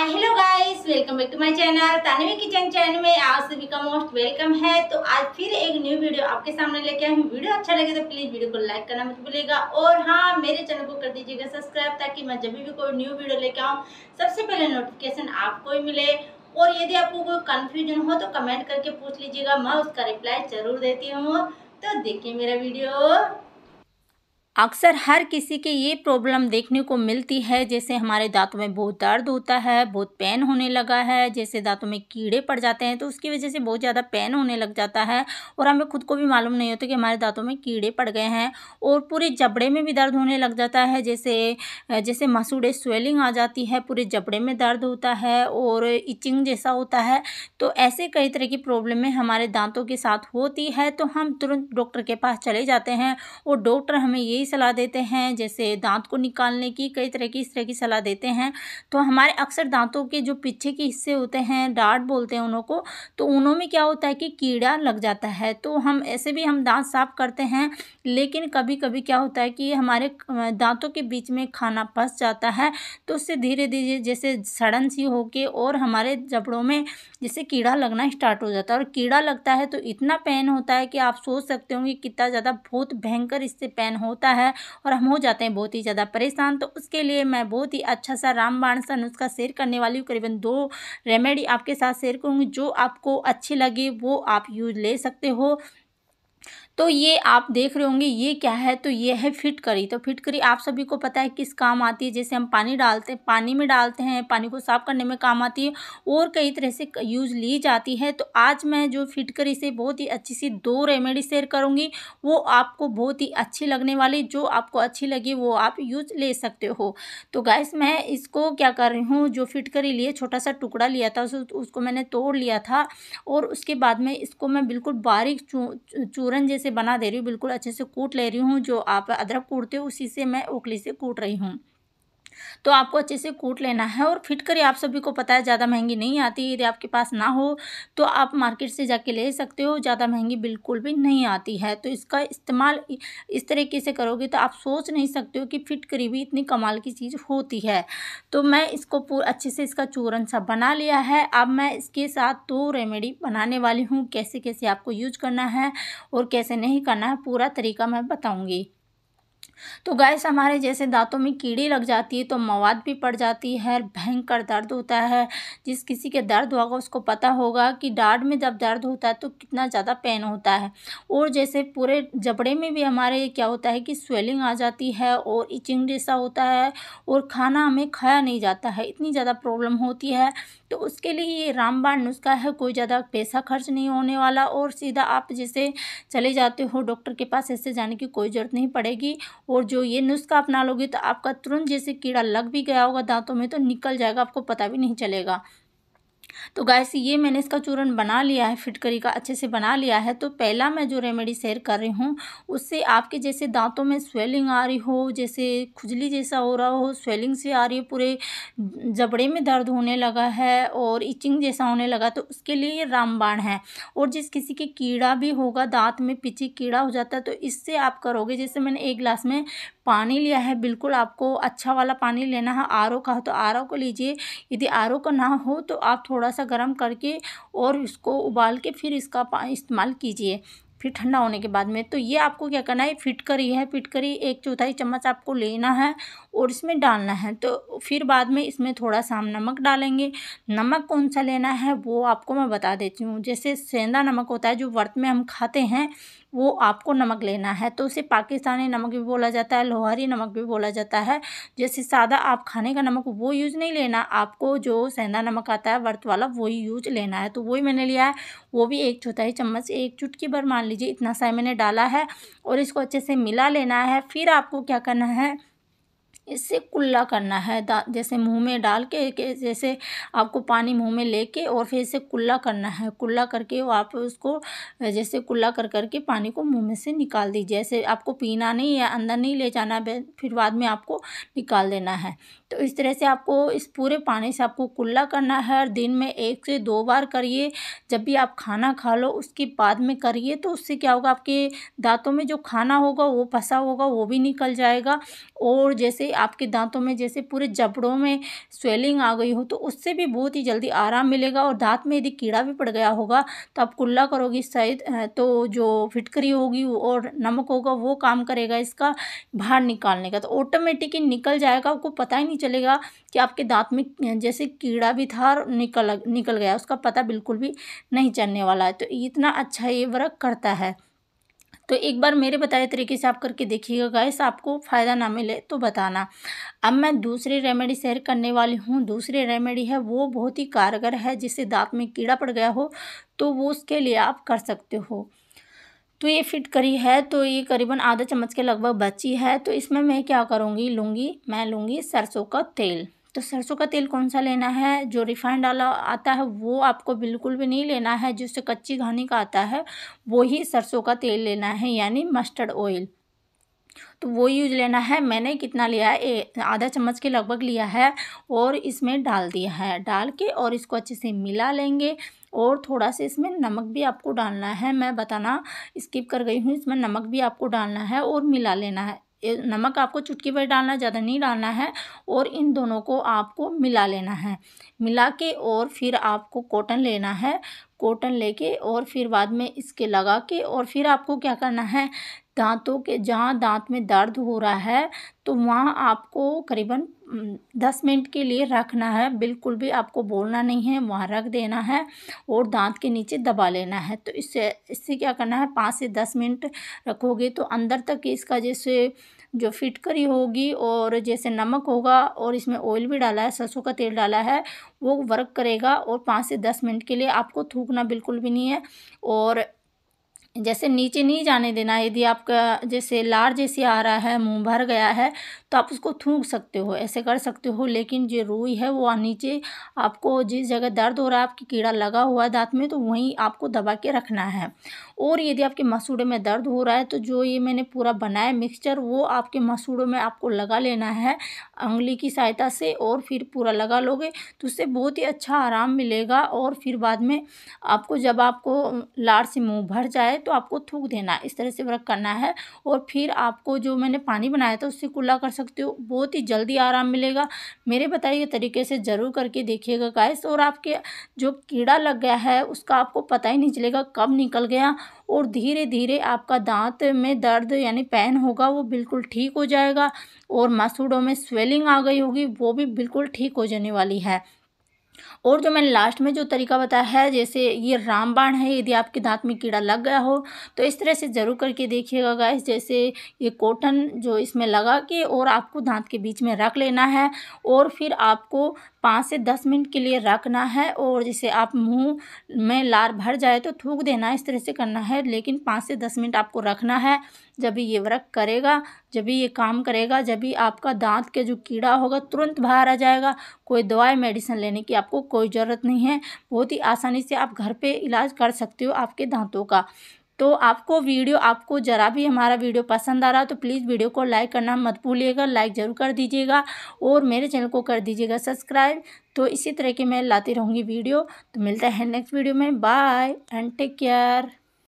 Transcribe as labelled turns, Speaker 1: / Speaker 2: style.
Speaker 1: hi hello guys welcome back to my channel Tanvi kitchen channel में आप सभी का मोस्ट वेलकम है तो आज फिर एक न्यू वीडियो आपके सामने लेके आए वीडियो अच्छा लगे तो प्लीज़ वीडियो को लाइक करना मत भूलिएगा और हाँ मेरे चैनल को कर दीजिएगा सब्सक्राइब ताकि मैं जब भी कोई न्यू वीडियो लेके आऊँ सबसे पहले नोटिफिकेशन आपको ही मिले और यदि आपको कोई कन्फ्यूजन हो तो कमेंट करके पूछ लीजिएगा मैं उसका रिप्लाई ज़रूर देती हूँ तो देखिए मेरा वीडियो अक्सर हर किसी के ये प्रॉब्लम देखने को मिलती है जैसे हमारे दांतों में बहुत दर्द होता है बहुत पेन होने लगा है जैसे दांतों में कीड़े पड़ जाते हैं तो उसकी वजह से बहुत ज़्यादा पेन होने लग जाता है और हमें खुद को भी मालूम नहीं होता कि हमारे दांतों में कीड़े पड़ गए हैं और पूरे जबड़े में भी दर्द होने लग जाता है जैसे जैसे मसूड़े स्वेलिंग आ जाती है पूरे जबड़े में दर्द होता है और इचिंग जैसा होता है तो ऐसे कई तरह की प्रॉब्लमें हमारे दांतों के साथ होती है तो हम तुरंत डॉक्टर के पास चले जाते हैं और डॉक्टर हमें यही सलाह देते हैं जैसे दांत को निकालने की कई तरह की इस तरह की सलाह देते हैं तो हमारे अक्सर दांतों के जो पीछे के हिस्से होते हैं डाट बोलते हैं उनको तो उनों में क्या होता है कि कीड़ा लग जाता है तो हम ऐसे भी हम दांत साफ करते हैं लेकिन कभी कभी क्या होता है कि हमारे दांतों के बीच में खाना फंस जाता है तो उससे धीरे धीरे जैसे सड़न सी होके और हमारे जबड़ों में जैसे कीड़ा लगना स्टार्ट हो जाता है और कीड़ा लगता है तो इतना पेन होता है कि आप सोच सकते होंगे कितना ज़्यादा बहुत भयंकर इससे पेन होता जाता है और हम हो जाते हैं बहुत ही ज़्यादा परेशान तो उसके लिए मैं बहुत ही अच्छा सा रामबाण सा नुस्खा शेयर करने वाली हूँ करीबन दो रेमेडी आपके साथ शेयर करूँगी जो आपको अच्छी लगी वो आप यूज ले सकते हो तो ये आप देख रहे होंगे ये क्या है तो ये है फिटकरी तो फिटकरी आप सभी को पता है किस काम आती है जैसे हम पानी डालते हैं पानी में डालते हैं पानी को साफ़ करने में काम आती है और कई तरह से यूज ली जाती है तो आज मैं जो फिटकरी से बहुत ही अच्छी सी दो रेमेडी शेयर करूँगी वो आपको बहुत ही अच्छी लगने वाली जो आपको अच्छी लगी वो आप यूज ले सकते हो तो गैस मैं इसको क्या कर रही हूँ जो फिटकरी लिए छोटा सा टुकड़ा लिया था उसको मैंने तोड़ लिया था और उसके बाद में इसको मैं बिल्कुल बारीक चू चूरन जैसे से बना दे रही हूँ बिल्कुल अच्छे से कूट ले रही हूँ जो आप अदरक कूटते हो उसी से मैं ओखली से कूट रही हूँ तो आपको अच्छे से कूट लेना है और फिट करी आप सभी को पता है ज़्यादा महंगी नहीं आती यदि आपके पास ना हो तो आप मार्केट से जाके ले सकते हो ज़्यादा महंगी बिल्कुल भी नहीं आती है तो इसका इस्तेमाल इस तरीके से करोगे तो आप सोच नहीं सकते हो कि फिट करी भी इतनी कमाल की चीज़ होती है तो मैं इसको पूरा अच्छे से इसका चूरन सा बना लिया है अब मैं इसके साथ दो रेमेडी बनाने वाली हूँ कैसे कैसे आपको यूज करना है और कैसे नहीं करना है पूरा तरीका मैं बताऊँगी तो गैस हमारे जैसे दांतों में कीड़ी लग जाती है तो मवाद भी पड़ जाती है भयंकर दर्द होता है जिस किसी के दर्द होगा उसको पता होगा कि डाढ़ में जब दर्द होता है तो कितना ज़्यादा पेन होता है और जैसे पूरे जबड़े में भी हमारे क्या होता है कि स्वेलिंग आ जाती है और इचिंग जैसा होता है और खाना हमें खाया नहीं जाता है इतनी ज़्यादा प्रॉब्लम होती है तो उसके लिए ये रामबाण नुस्खा है कोई ज़्यादा पैसा खर्च नहीं होने वाला और सीधा आप जैसे चले जाते हो डॉक्टर के पास ऐसे जाने की कोई ज़रूरत नहीं पड़ेगी और जो ये नुस्खा अपना लोगे तो आपका तुरंत जैसे कीड़ा लग भी गया होगा दांतों में तो निकल जाएगा आपको पता भी नहीं चलेगा तो गैस ये मैंने इसका चूर्ण बना लिया है फिटकरी का अच्छे से बना लिया है तो पहला मैं जो रेमेडी शेयर कर रही हूँ उससे आपके जैसे दांतों में स्वेलिंग आ रही हो जैसे खुजली जैसा हो रहा हो स्वेलिंग से आ रही हो पूरे जबड़े में दर्द होने लगा है और इचिंग जैसा होने लगा तो उसके लिए ये रामबाण है और जिस किसी के कीड़ा भी होगा दाँत में पीछे कीड़ा हो जाता है तो इससे आप करोगे जैसे मैंने एक गिलास में पानी लिया है बिल्कुल आपको अच्छा वाला पानी लेना है आर का हो तो आर को लीजिए यदि आर का ना हो तो आप थोड़ा सा गर्म करके और इसको उबाल के फिर इसका इस्तेमाल कीजिए फिर ठंडा होने के बाद में तो ये आपको क्या करना है फिटकरी है फिटकरी एक चौथाई चम्मच आपको लेना है और इसमें डालना है तो फिर बाद में इसमें थोड़ा सा हम नमक डालेंगे नमक कौन सा लेना है वो आपको मैं बता देती हूँ जैसे सेंधा नमक होता है जो व्रत में हम खाते हैं वो आपको नमक लेना है तो उसे पाकिस्तानी नमक भी बोला जाता है लोहारी नमक भी बोला जाता है जैसे सादा आप खाने का नमक वो यूज़ नहीं लेना आपको जो सेंधा नमक आता है व्रत वाला वही यूज लेना है तो वही मैंने लिया है वो भी एक चौथाई चम्मच एक चुटकी भर मान लीजिए इतना सा मैंने डाला है और इसको अच्छे से मिला लेना है फिर आपको क्या करना है इससे कुल्ला करना है जैसे मुंह में डाल के, के जैसे आपको पानी मुंह में लेके और फिर इसे कुल्ला करना है कुल्ला करके आप उसको जैसे कुल्ला कर करके पानी को मुंह में से निकाल दीजिए ऐसे आपको पीना नहीं है अंदर नहीं ले जाना फिर बाद में आपको निकाल देना है तो इस तरह से आपको इस पूरे पानी से आपको कुल्ला करना है और दिन में एक से दो बार करिए जब भी आप खाना खा लो उसके बाद में करिए तो उससे क्या होगा आपके दांतों में जो खाना होगा वो फंसा होगा वो भी निकल जाएगा और जैसे आपके दांतों में जैसे पूरे जबड़ों में स्वेलिंग आ गई हो तो उससे भी बहुत ही जल्दी आराम मिलेगा और दांत में यदि कीड़ा भी पड़ गया होगा तो आप कुल्ला करोगी शायद तो जो फिटकरी होगी और नमक होगा वो काम करेगा इसका बाहर निकालने का तो ऑटोमेटिक निकल जाएगा आपको पता ही नहीं चलेगा कि आपके दांत में जैसे कीड़ा भी था और निकल निकल गया उसका पता बिल्कुल भी नहीं चलने वाला है तो इतना अच्छा ये वर्क करता है तो एक बार मेरे बताए तरीके से आप करके देखिएगा गैस आपको फ़ायदा ना मिले तो बताना अब मैं दूसरी रेमेडी शेयर करने वाली हूँ दूसरी रेमेडी है वो बहुत ही कारगर है जिससे दांत में कीड़ा पड़ गया हो तो वो उसके लिए आप कर सकते हो तो ये फिट करी है तो ये करीबन आधा चम्मच के लगभग बची है तो इसमें मैं क्या करूँगी लूँगी मैं लूँगी सरसों का तेल तो सरसों का तेल कौन सा लेना है जो रिफाइंड वाला आता है वो आपको बिल्कुल भी नहीं लेना है जिससे कच्ची घानी का आता है वही सरसों का तेल लेना है यानी मस्टर्ड ऑयल तो वो यूज लेना है मैंने कितना लिया है आधा चम्मच के लगभग लिया है और इसमें डाल दिया है डाल के और इसको अच्छे से मिला लेंगे और थोड़ा सा इसमें नमक भी आपको डालना है मैं बताना स्किप कर गई हूँ इसमें नमक भी आपको डालना है और मिला लेना है नमक आपको चुटकी भर डालना ज़्यादा नहीं डालना है और इन दोनों को आपको मिला लेना है मिला के और फिर आपको कॉटन लेना है कॉटन लेके और फिर बाद में इसके लगा के और फिर आपको क्या करना है दांतों के जहाँ दांत में दर्द हो रहा है तो वहाँ आपको करीबन दस मिनट के लिए रखना है बिल्कुल भी आपको बोलना नहीं है वहाँ रख देना है और दांत के नीचे दबा लेना है तो इससे इससे क्या करना है पाँच से दस मिनट रखोगे तो अंदर तक इसका जैसे जो फिटकरी होगी और जैसे नमक होगा और इसमें ऑयल भी डाला है सरसों का तेल डाला है वो वर्क करेगा और पाँच से दस मिनट के लिए आपको थूकना बिल्कुल भी नहीं है और जैसे नीचे नहीं जाने देना यदि आपका जैसे लार जैसे आ रहा है मुंह भर गया है तो आप उसको थूक सकते हो ऐसे कर सकते हो लेकिन जो रुई है वो नीचे आपको जिस जगह दर्द हो रहा है आपकी कीड़ा लगा हुआ है दांत में तो वहीं आपको दबा के रखना है और यदि आपके मसूड़े में दर्द हो रहा है तो जो ये मैंने पूरा बनाया मिक्सचर वो आपके मसूड़ों में आपको लगा लेना है उंगली की सहायता से और फिर पूरा लगा लोगे तो उससे बहुत ही अच्छा आराम मिलेगा और फिर बाद में आपको जब आपको लार से मुंह भर जाए तो आपको थूक देना इस तरह से वर्क करना है और फिर आपको जो मैंने पानी बनाया था उससे कुल्ला कर सकते हो बहुत ही जल्दी आराम मिलेगा मेरे बताइए तरीके से ज़रूर करके देखिएगा गैस और आपके जो कीड़ा लग गया है उसका आपको पता ही नहीं चलेगा कब निकल गया और धीरे धीरे आपका दांत में दर्द यानी पेन होगा वो बिल्कुल ठीक हो जाएगा और मसूड़ों में स्वेलिंग आ गई होगी वो भी बिल्कुल ठीक हो जाने वाली है और जो मैंने लास्ट में जो तरीका बताया है जैसे ये रामबाण है यदि आपके दांत में कीड़ा लग गया हो तो इस तरह से ज़रूर करके देखिएगा गैस जैसे ये कॉटन जो इसमें लगा के और आपको दांत के बीच में रख लेना है और फिर आपको पाँच से दस मिनट के लिए रखना है और जैसे आप मुंह में लार भर जाए तो थूक देना इस तरह से करना है लेकिन पाँच से दस मिनट आपको रखना है जब भी ये वर्क करेगा जब भी ये काम करेगा जब भी आपका दांत के जो कीड़ा होगा तुरंत बाहर आ जाएगा कोई दवाई मेडिसिन लेने की आपको कोई ज़रूरत नहीं है बहुत ही आसानी से आप घर पर इलाज कर सकते हो आपके दांतों का तो आपको वीडियो आपको ज़रा भी हमारा वीडियो पसंद आ रहा तो प्लीज़ वीडियो को लाइक करना मत भूलिएगा लाइक ज़रूर कर दीजिएगा और मेरे चैनल को कर दीजिएगा सब्सक्राइब तो इसी तरह की मैं लाती रहूँगी वीडियो तो मिलता है नेक्स्ट वीडियो में बाय एंड टेक केयर